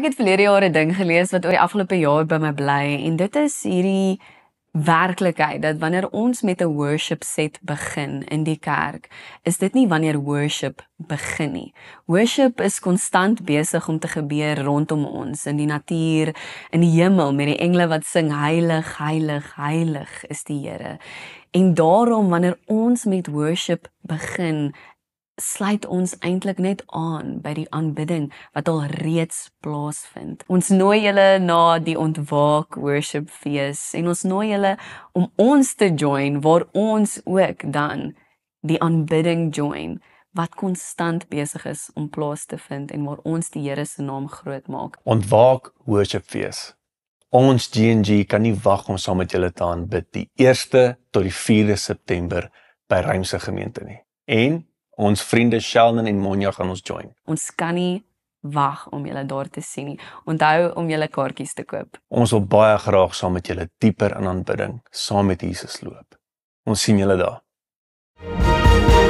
ek het verlede jaar 'n ding gelees wat oor die afgelope jaar by my bly en dit is hierdie werklikheid dat wanneer ons met 'n worship set begin in die kerk, is dit nie wanneer worship begin nie. Worship is konstant besig om te gebeur rondom ons in die natuur, in die hemel met die engele wat sing heilig, heilig, heilig is die Here. En daarom wanneer ons met worship begin, sluit ons eintlik net aan by die aanbidding wat al reeds plaasvind. Ons nooi julle na die Ontwaak Worship Fees en ons nooi julle om ons te join waar ons ook dan die aanbidding join wat konstant besig is om plaas te vind en waar ons die Here se naam groot maak. Ontwaak Worship Fees. Ons GNG kan nie wag om saam met julle te aanbid die 1ste tot die 4de September by Rymse Gemeente nie. En ons vriende Sheldon en Monja gaan ons join. Ons kan nie wag om julle daar te sien nie. Onthou om julle kaartjies te koop. Ons wil baie graag saam met julle dieper in aanbidding, saam met Jesus loop. Ons sien julle daar. Thank you